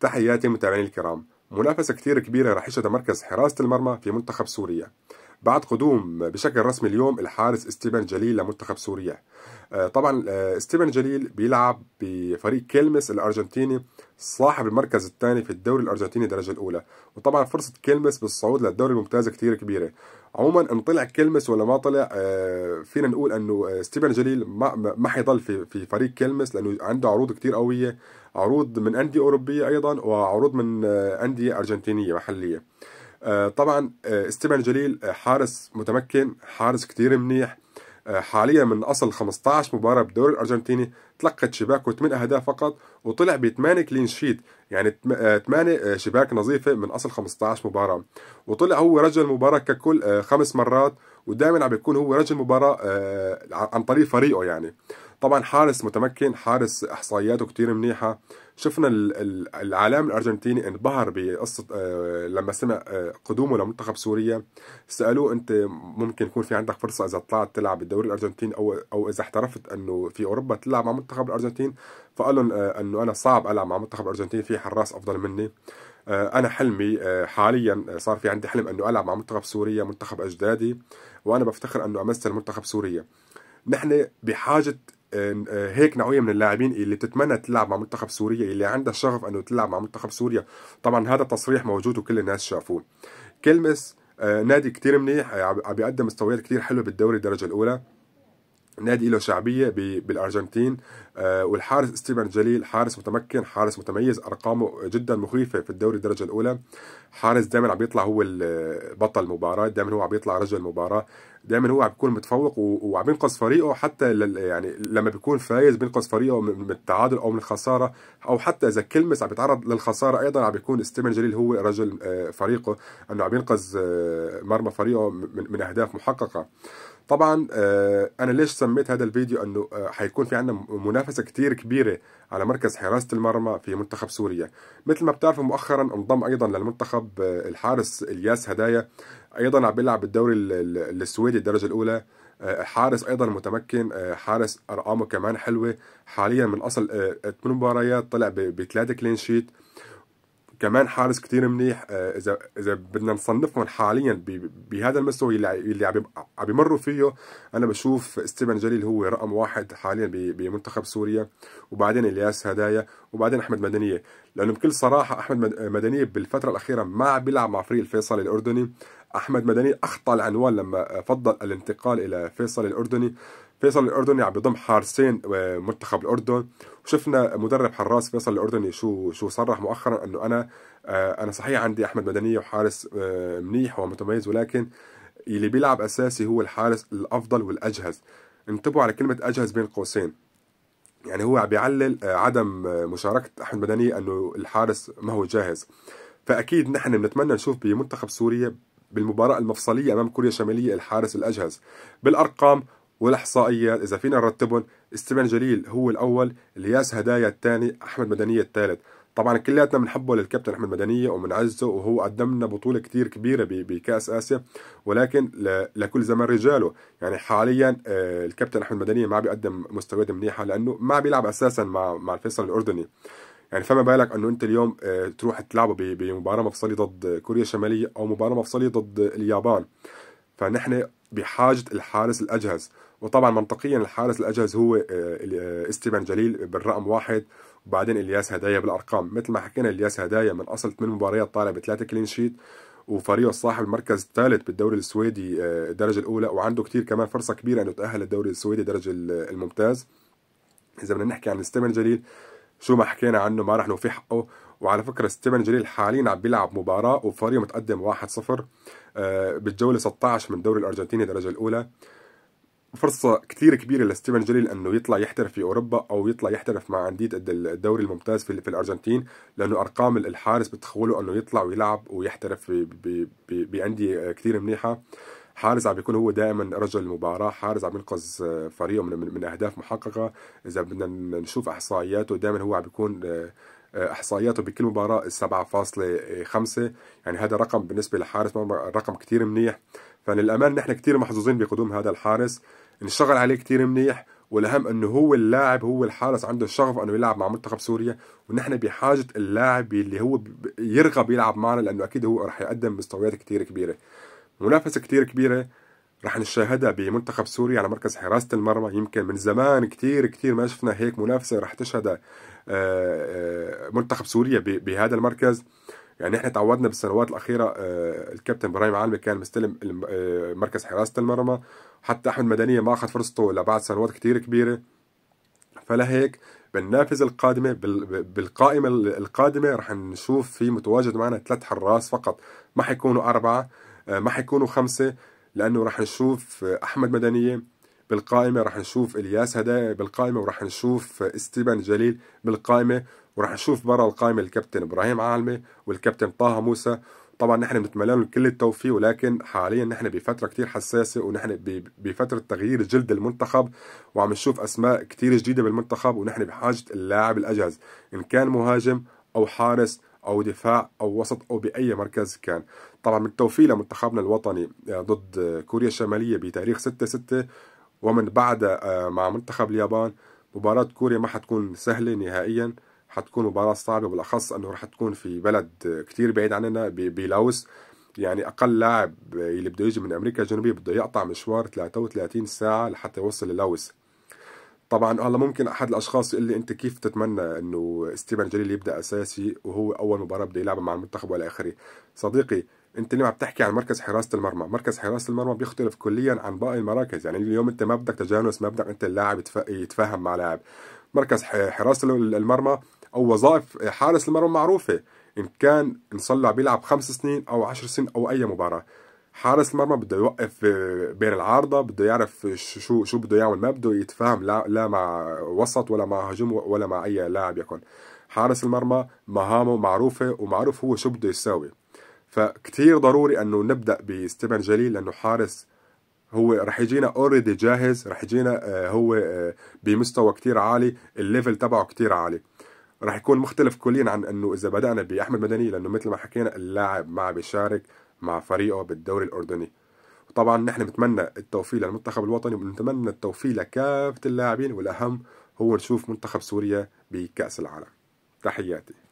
تحياتي متابعيني الكرام منافسة كثير كبيرة راح يشهدها مركز حراسة المرمى في منتخب سوريا بعد قدوم بشكل رسمي اليوم الحارس استيبان جليل لمنتخب سوريا آه، طبعا استيبان آه، جليل بيلعب بفريق كيلمس الارجنتيني صاحب المركز الثاني في الدوري الارجنتيني الدرجه الاولى وطبعا فرصه كيلمس بالصعود للدوري الممتاز كثير كبيره عموما ان طلع كيلمس ولا ما طلع آه، فينا نقول انه ستيفن جليل ما ما حيضل في في فريق كيلمس لانه عنده عروض كثير قويه عروض من انديه اوروبيه ايضا وعروض من انديه ارجنتينيه محليه آه، طبعا آه، استبعان جليل آه، حارس متمكن حارس كتير منيح حاليا من اصل 15 مباراه بالدوري الارجنتيني تلقت شباكه 8 اهداف فقط وطلع ب 8 كلين شيت يعني 8 شباك نظيفه من اصل 15 مباراه وطلع هو رجل المباراه ككل خمس مرات ودائما عم بيكون هو رجل المباراه عن طريق فريقه يعني طبعا حارس متمكن حارس احصائياته كتير منيحه شفنا العالم الارجنتيني انبهر بقصه آه، لما سمع آه، قدومه لمنتخب سوريا سالوه انت ممكن يكون في عندك فرصه اذا طلعت تلعب بالدوري الارجنتيني او او اذا احترفت انه في اوروبا تلعب مع منتخب الارجنتين فقال لهم آه، انه انا صعب العب مع منتخب الارجنتين في حراس افضل مني انا حلمي حاليا صار في عندي حلم انه العب مع منتخب سوريا منتخب اجدادي وانا بفتخر انه امثل منتخب سوريا نحن بحاجه آه، هيك نوعيه من اللاعبين اللي بتتمنى تلعب مع منتخب سوريا اللي عندها شغف انه تلعب مع منتخب سوريا طبعا هذا التصريح موجود وكل الناس شافوه كلمس آه، نادي كتير منيح آه، عم بيقدم مستويات كتير حلوه بالدوري الدرجه الاولى نادي له شعبيه بالارجنتين والحارس ستيفن جليل حارس متمكن حارس متميز ارقامه جدا مخيفه في الدوري الدرجه الاولى حارس دائما عم بيطلع هو بطل المباراه دائما هو عم بيطلع رجل المباراه دايما هو بيكون متفوق وبينقذ فريقه حتى يعني لما بيكون فايز بينقذ فريقه من التعادل او من الخساره او حتى اذا كلمس عم بيتعرض للخساره ايضا عم بيكون ستيفن جليل هو رجل آه، فريقه انه عم ينقذ آه، مرمى فريقه من اهداف محققه طبعا آه، انا ليش سميت هذا الفيديو انه حيكون في عندنا منافسه كثير كبيره على مركز حراسه المرمى في منتخب سوريا مثل ما بتعرفوا مؤخرا انضم ايضا للمنتخب الحارس الياس هدايا ايضا عم بيلعب بالدوري السويدي الدرجه الاولى آه، حارس ايضا متمكن آه، حارس ارقامه كمان حلوه حاليا من اصل 8 آه، مباريات طلع بثلاثه كلين شيت كمان حارس كتير منيح اذا اذا بدنا نصنفهم حاليا بهذا المستوى اللي اللي عم بيمروا فيه انا بشوف ستيفن جليل هو رقم واحد حاليا بمنتخب سوريا وبعدين الياس هدايا وبعدين احمد مدنيه لانه بكل صراحه احمد مدنيه بالفتره الاخيره ما عم بيلعب مع فريق الفيصل الاردني أحمد مدني أخطأ العنوان لما فضل الانتقال إلى فيصل الأردني فيصل الأردني عم بيضم حارسين آه، منتخب الأردن وشفنا مدرب حراس فيصل الأردني شو شو صرح مؤخرا أنه أنا آه، أنا صحيح عندي أحمد مدني وحارس آه، منيح ومتميز ولكن اللي بيلعب أساسي هو الحارس الأفضل والأجهز انتبهوا على كلمة أجهز بين قوسين يعني هو عم بيعلل عدم مشاركة أحمد مدني أنه الحارس ما هو جاهز فأكيد نحن بنتمنى نشوف بمنتخب سوريا بالمباراة المفصلية أمام كوريا الشمالية الحارس الأجهز بالأرقام والإحصائيات إذا فينا نرتبهم استبن جليل هو الأول الياس هدايا الثاني أحمد مدنية الثالث طبعا كلياتنا بنحبه للكابتن احمد مدنيه وبنعزه وهو قدم لنا بطوله كثير كبيره بكاس اسيا ولكن لكل زمن رجاله يعني حاليا آه، الكابتن احمد مدنيه ما بيقدم مستويات منيحه لانه ما بيلعب اساسا مع مع الفيصل الاردني يعني فما بالك انه انت اليوم آه، تروح تلعبه بمباراه مفصليه ضد كوريا الشماليه او مباراه مفصليه ضد اليابان فنحن بحاجه الحارس الاجهز وطبعا منطقيا الحارس الاجهز هو آه، آه، استيفان جليل بالرقم واحد وبعدين الياس هدايا بالارقام مثل ما حكينا الياس هدايا من اصل 8 مباريات طالع بثلاثه كلين شيت وفريقه صاحب المركز الثالث بالدوري السويدي الدرجه الاولى وعنده كثير كمان فرصه كبيره انه يتاهل للدوري السويدي الدرجه الممتاز اذا بدنا نحكي عن استبان جليل شو ما حكينا عنه ما رح نوفي حقه وعلى فكرة ستيفن جليل حاليا عم بيلعب مباراة وفريقه متقدم 1-0 آه، بالجولة 16 من الدوري الأرجنتيني الدرجة الأولى فرصة كثير كبيرة لستيفن جليل انه يطلع يحترف في اوروبا او يطلع يحترف مع اندية الدوري الممتاز في, في الارجنتين لانه ارقام الحارس بتخوله انه يطلع ويلعب ويحترف باندية كثير منيحة حارس عم بيكون هو دائما رجل المباراه حارس عم ينقذ آه، فريقه من, من, من اهداف محققه اذا بدنا نشوف احصائياته دائما هو عم بيكون آه، آه، احصائياته بكل مباراه 7.5 يعني هذا رقم بالنسبه لحارس رقم كثير منيح فللامانه نحن كثير محظوظين بقدوم هذا الحارس انشغل عليه كثير منيح والاهم انه هو اللاعب هو الحارس عنده الشغف انه يلعب مع منتخب سوريا ونحن بحاجه اللاعب اللي هو يرغب يلعب معنا لانه اكيد هو راح يقدم مستويات كثير كبيره منافسة كتير كبيرة رح نشاهدها بمنتخب سوريا على مركز حراسة المرمى يمكن من زمان كتير كتير ما شفنا هيك منافسة رح تشهدها آه، آه، منتخب سوريا بهذا المركز يعني احنا تعودنا بالسنوات الاخيره آه، الكابتن ابراهيم عالمي كان مستلم مركز حراسه المرمى حتى احمد مدنيه ما اخذ فرصته الا بعد سنوات كتير كبيره فلهيك بالنافذه القادمه بالقائمه القادمه رح نشوف في متواجد معنا ثلاث حراس فقط ما حيكونوا اربعه آه، ما حيكونوا خمسة لأنه رح نشوف آه، أحمد مدنية بالقائمة رح نشوف إلياس هدايا بالقائمة ورح نشوف آه، استيبان جليل بالقائمة ورح نشوف برا القائمة الكابتن إبراهيم عالمي والكابتن طه موسى طبعا نحن بنتمنى لهم كل التوفيق ولكن حاليا نحن بفتره كثير حساسه ونحن بفتره تغيير جلد المنتخب وعم نشوف اسماء كثير جديده بالمنتخب ونحن بحاجه اللاعب الاجهز ان كان مهاجم او حارس او دفاع او وسط او باي مركز كان طبعا من توفيق لمنتخبنا الوطني آه، ضد كوريا الشماليه بتاريخ 6 6 ومن بعد آه، مع منتخب اليابان مباراة كوريا ما حتكون سهلة نهائيا حتكون مباراة صعبة بالأخص أنه رح تكون في بلد آه، كتير بعيد عننا بلاوس يعني أقل لاعب اللي بده يجي من أمريكا الجنوبية بده يقطع مشوار 33 ساعة لحتى يوصل للاوس طبعا هلا آه، ممكن احد الاشخاص يقول لي انت كيف تتمنى انه ستيفن جليل يبدا اساسي وهو اول مباراه بده يلعبها مع المنتخب والى اخره صديقي انت اليوم عم تحكي عن مركز حراسه المرمى مركز حراسه المرمى بيختلف كليا عن باقي المراكز يعني اليوم انت ما بدك تجانس ما بدك انت اللاعب يتفاهم مع لاعب مركز حراسه المرمى او وظائف حارس المرمى معروفه ان كان ان بيلعب خمس سنين او عشر سنين او اي مباراه حارس المرمى بده يوقف آه، بين العارضه بده يعرف شو شو بده يعمل ما بده يتفاهم لا لا مع وسط ولا مع هجوم ولا مع اي لاعب يكن حارس المرمى مهامه معروفه ومعروف هو شو بده يساوي فكتير ضروري انه نبدا بستيفن جليل لانه حارس هو رح يجينا اوريدي جاهز رح يجينا آه، هو آه، بمستوى كتير عالي الليفل تبعه كتير عالي رح يكون مختلف كليا عن انه اذا بدانا باحمد مدني لانه مثل ما حكينا اللاعب ما عم بيشارك مع فريقه بالدوري الأردني وطبعا نحن بنتمنى التوفيق للمنتخب الوطني وبنتمنى التوفيق لكافة اللاعبين والأهم هو نشوف منتخب سوريا بكأس العالم تحياتي